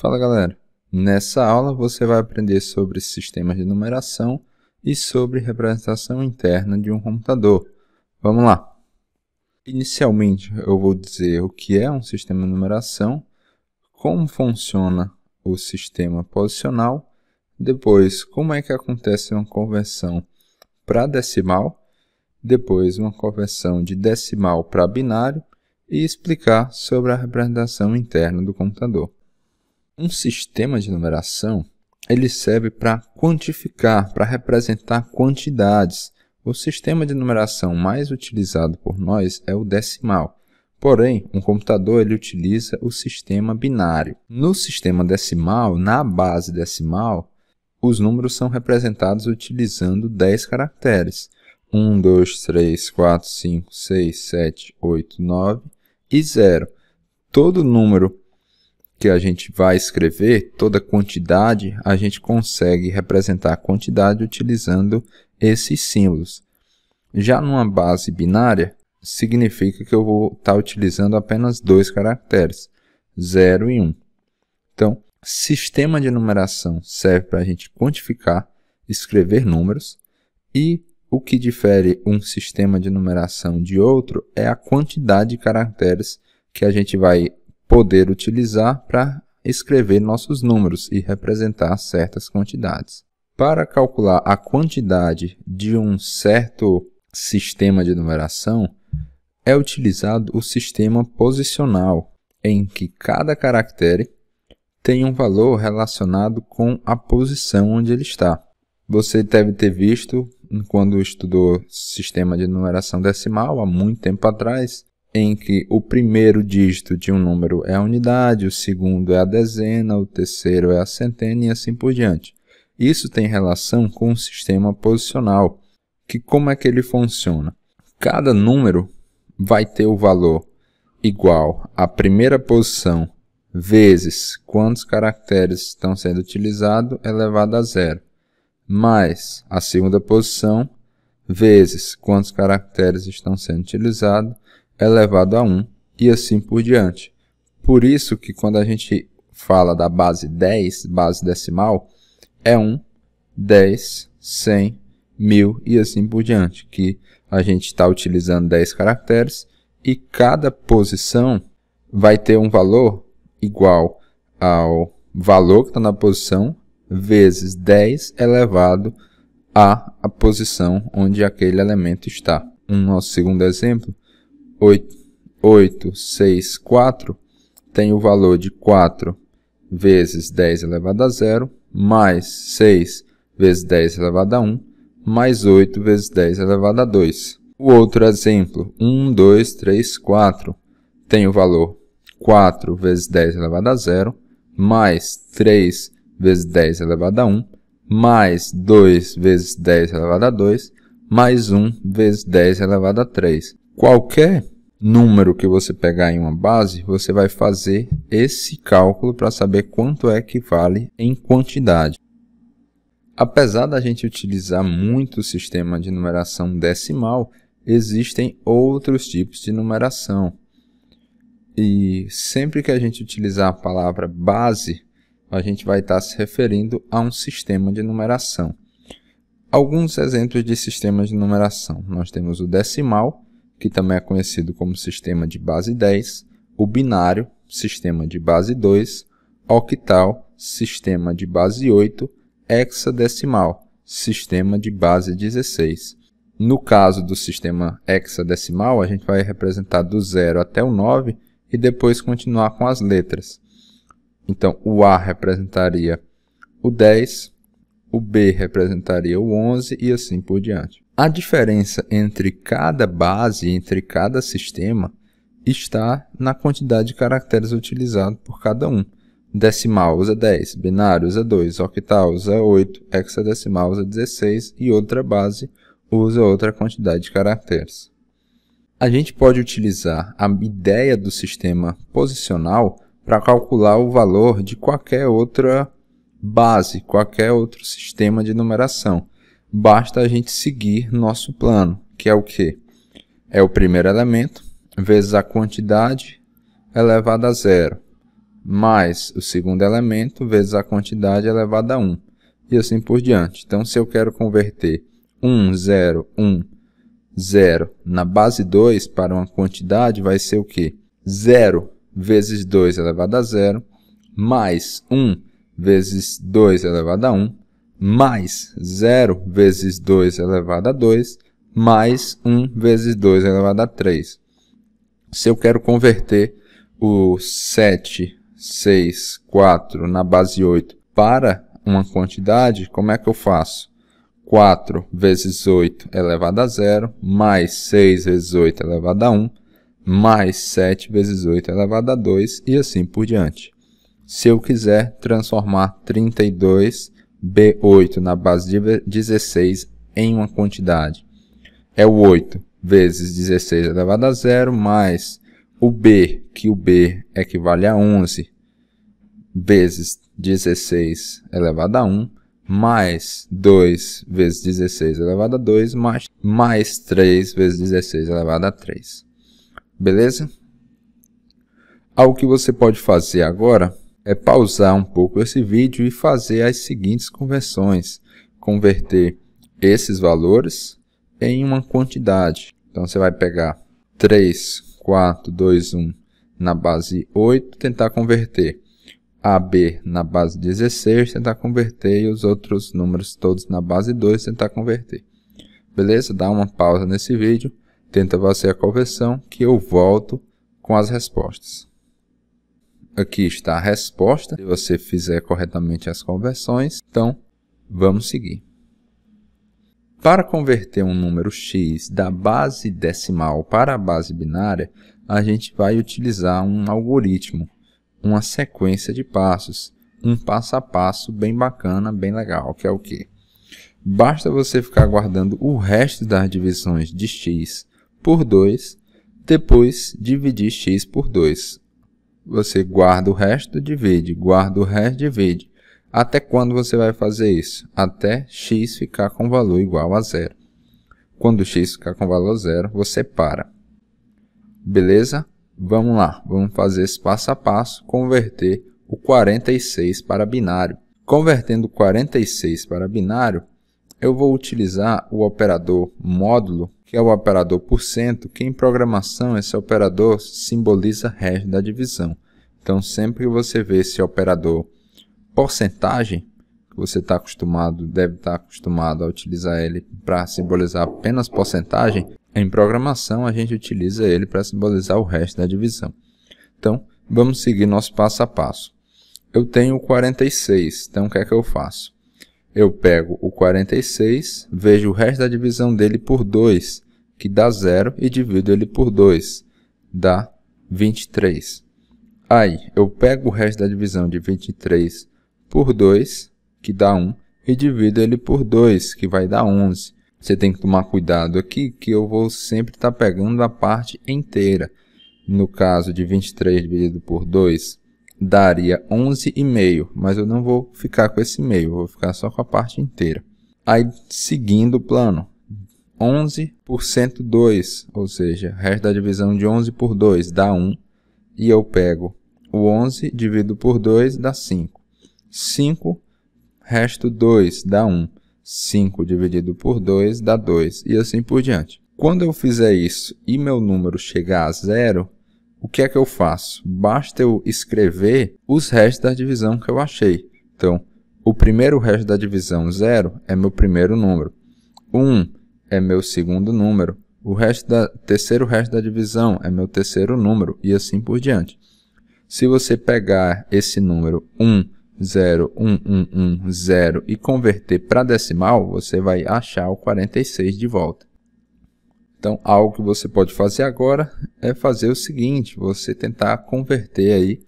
Fala galera! Nessa aula você vai aprender sobre sistemas de numeração e sobre representação interna de um computador. Vamos lá! Inicialmente eu vou dizer o que é um sistema de numeração, como funciona o sistema posicional, depois como é que acontece uma conversão para decimal, depois uma conversão de decimal para binário e explicar sobre a representação interna do computador. Um sistema de numeração ele serve para quantificar, para representar quantidades. O sistema de numeração mais utilizado por nós é o decimal. Porém, um computador ele utiliza o sistema binário. No sistema decimal, na base decimal, os números são representados utilizando 10 caracteres. 1, 2, 3, 4, 5, 6, 7, 8, 9 e 0. Todo número que a gente vai escrever, toda quantidade, a gente consegue representar a quantidade utilizando esses símbolos. Já numa base binária, significa que eu vou estar tá utilizando apenas dois caracteres, 0 e 1. Um. Então, sistema de numeração serve para a gente quantificar, escrever números, e o que difere um sistema de numeração de outro é a quantidade de caracteres que a gente vai poder utilizar para escrever nossos números e representar certas quantidades. Para calcular a quantidade de um certo sistema de numeração, é utilizado o sistema posicional, em que cada caractere tem um valor relacionado com a posição onde ele está. Você deve ter visto, quando estudou sistema de numeração decimal, há muito tempo atrás, em que o primeiro dígito de um número é a unidade, o segundo é a dezena, o terceiro é a centena e assim por diante. Isso tem relação com o sistema posicional, que como é que ele funciona? Cada número vai ter o valor igual à primeira posição vezes quantos caracteres estão sendo utilizados é elevado a zero, mais a segunda posição vezes quantos caracteres estão sendo utilizados elevado a 1 e assim por diante. Por isso que quando a gente fala da base 10, base decimal, é 1, 10, 100, 1000 e assim por diante, que a gente está utilizando 10 caracteres e cada posição vai ter um valor igual ao valor que está na posição vezes 10 elevado a a posição onde aquele elemento está. Um nosso segundo exemplo, 8, 6, 4, tem o valor de 4 vezes 10 elevado a 0, mais 6 vezes 10 elevado a 1, mais 8 vezes 10 elevado a 2. O outro exemplo, 1, 2, 3, 4, tem o valor 4 vezes 10 elevado a 0, mais 3 vezes 10 elevado a 1, mais 2 vezes 10 elevado a 2, mais 1 vezes 10 elevado a 3 qualquer número que você pegar em uma base, você vai fazer esse cálculo para saber quanto é que vale em quantidade. Apesar da gente utilizar muito o sistema de numeração decimal, existem outros tipos de numeração. E sempre que a gente utilizar a palavra base, a gente vai estar se referindo a um sistema de numeração. Alguns exemplos de sistemas de numeração. Nós temos o decimal, que também é conhecido como sistema de base 10, o binário, sistema de base 2, octal, sistema de base 8, hexadecimal, sistema de base 16. No caso do sistema hexadecimal, a gente vai representar do 0 até o 9 e depois continuar com as letras. Então, o A representaria o 10, o B representaria o 11 e assim por diante. A diferença entre cada base, entre cada sistema, está na quantidade de caracteres utilizado por cada um. Decimal usa 10, binário usa 2, octal usa 8, hexadecimal usa 16 e outra base usa outra quantidade de caracteres. A gente pode utilizar a ideia do sistema posicional para calcular o valor de qualquer outra base, qualquer outro sistema de numeração basta a gente seguir nosso plano, que é o que? É o primeiro elemento vezes a quantidade elevada a zero, mais o segundo elemento vezes a quantidade elevada a 1, e assim por diante. Então, se eu quero converter 1, 0, 1, 0 na base 2 para uma quantidade, vai ser o que? 0 vezes 2 elevado a zero, mais 1 vezes 2 elevado a 1, mais 0 vezes 2 elevado a 2, mais 1 vezes 2 elevado a 3. Se eu quero converter o 7, 6, 4 na base 8 para uma quantidade, como é que eu faço? 4 vezes 8 elevado a 0, mais 6 vezes 8 elevado a 1, mais 7 vezes 8 elevado a 2 e assim por diante. Se eu quiser transformar 32 elevado B8 na base de 16 em uma quantidade. É o 8 vezes 16 elevado a zero mais o B, que o B equivale a 11, vezes 16 elevado a 1, mais 2 vezes 16 elevado a 2, mais, mais 3 vezes 16 elevado a 3. Beleza? Algo que você pode fazer agora é pausar um pouco esse vídeo e fazer as seguintes conversões. Converter esses valores em uma quantidade. Então você vai pegar 3, 4, 2, 1 na base 8, tentar converter. AB na base 16, tentar converter, e os outros números todos na base 2, tentar converter. Beleza? Dá uma pausa nesse vídeo, tenta fazer a conversão, que eu volto com as respostas. Aqui está a resposta, se você fizer corretamente as conversões. Então, vamos seguir. Para converter um número x da base decimal para a base binária, a gente vai utilizar um algoritmo, uma sequência de passos, um passo a passo bem bacana, bem legal, que é o quê? Basta você ficar guardando o resto das divisões de x por 2, depois dividir x por 2, você guarda o resto, divide, guarda o resto, divide. Até quando você vai fazer isso? Até x ficar com valor igual a zero. Quando x ficar com valor zero, você para. Beleza? Vamos lá, vamos fazer esse passo a passo, converter o 46 para binário. Convertendo 46 para binário, eu vou utilizar o operador módulo que é o operador por cento, que em programação esse operador simboliza hash da divisão. Então, sempre que você vê esse operador porcentagem, que você está acostumado, deve estar tá acostumado a utilizar ele para simbolizar apenas porcentagem, em programação a gente utiliza ele para simbolizar o resto da divisão. Então, vamos seguir nosso passo a passo. Eu tenho 46, então o que é que eu faço? eu pego o 46, vejo o resto da divisão dele por 2, que dá 0, e divido ele por 2, dá 23. Aí, eu pego o resto da divisão de 23 por 2, que dá 1, e divido ele por 2, que vai dar 11. Você tem que tomar cuidado aqui, que eu vou sempre estar tá pegando a parte inteira. No caso de 23 dividido por 2, daria 11,5, mas eu não vou ficar com esse meio, vou ficar só com a parte inteira. Aí, seguindo o plano, 11 por 102, ou seja, resto da divisão de 11 por 2 dá 1, e eu pego o 11, divido por 2, dá 5. 5, resto 2, dá 1. 5 dividido por 2 dá 2, e assim por diante. Quando eu fizer isso e meu número chegar a zero, o que é que eu faço? Basta eu escrever os restos da divisão que eu achei. Então, o primeiro resto da divisão 0 é meu primeiro número. 1 um é meu segundo número. O resto da, terceiro resto da divisão é meu terceiro número e assim por diante. Se você pegar esse número 1, 0, 1, 1, 1, 0 e converter para decimal, você vai achar o 46 de volta. Então, algo que você pode fazer agora é fazer o seguinte, você tentar converter aí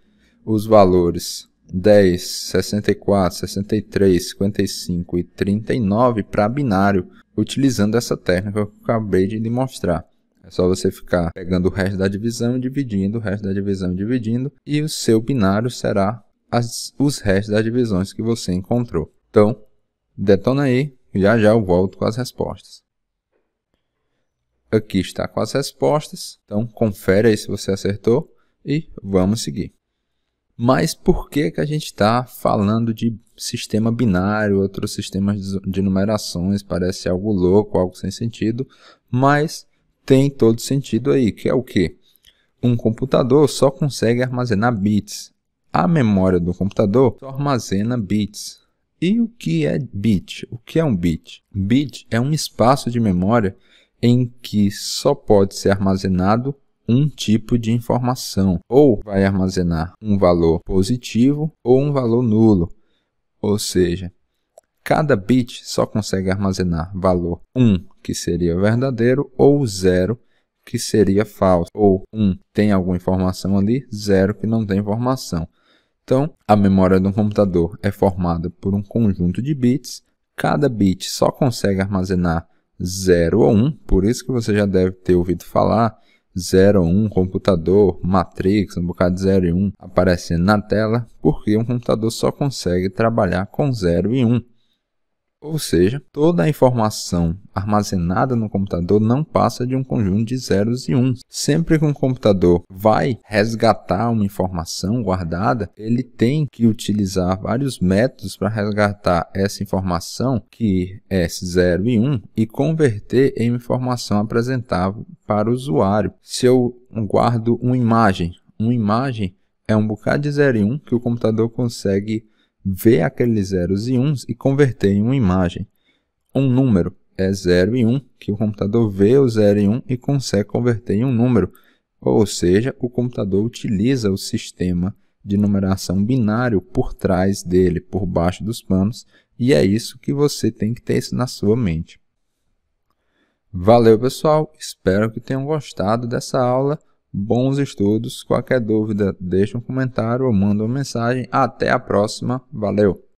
os valores 10, 64, 63, 55 e 39 para binário, utilizando essa técnica que eu acabei de lhe mostrar. É só você ficar pegando o resto da divisão, dividindo, o resto da divisão, dividindo, e o seu binário será as, os restos das divisões que você encontrou. Então, detona aí, já já eu volto com as respostas. Aqui está com as respostas. Então, confere aí se você acertou e vamos seguir. Mas por que, que a gente está falando de sistema binário, outros sistemas de numerações? Parece algo louco, algo sem sentido, mas tem todo sentido aí, que é o quê? Um computador só consegue armazenar bits. A memória do computador só armazena bits. E o que é bit? O que é um bit? Bit é um espaço de memória em que só pode ser armazenado um tipo de informação, ou vai armazenar um valor positivo ou um valor nulo. Ou seja, cada bit só consegue armazenar valor 1, que seria verdadeiro, ou 0, que seria falso, ou 1 tem alguma informação ali, 0 que não tem informação. Então, a memória de um computador é formada por um conjunto de bits, cada bit só consegue armazenar 0 ou 1. Por isso que você já deve ter ouvido falar 0 ou 1, computador, Matrix, um bocado de 0 e 1 aparecendo na tela, porque um computador só consegue trabalhar com 0 e 1. Ou seja, toda a informação armazenada no computador não passa de um conjunto de zeros e uns. Sempre que um computador vai resgatar uma informação guardada, ele tem que utilizar vários métodos para resgatar essa informação, que é 0 e 1, e converter em informação apresentável para o usuário. Se eu guardo uma imagem, uma imagem é um bocado de 0 e 1 um que o computador consegue ver aqueles zeros e uns e converter em uma imagem. Um número é 0 e 1, um, que o computador vê o 0 e 1 um e consegue converter em um número. Ou seja, o computador utiliza o sistema de numeração binário por trás dele, por baixo dos panos, e é isso que você tem que ter isso na sua mente. Valeu, pessoal! Espero que tenham gostado dessa aula. Bons estudos. Qualquer dúvida, deixa um comentário ou manda uma mensagem. Até a próxima. Valeu!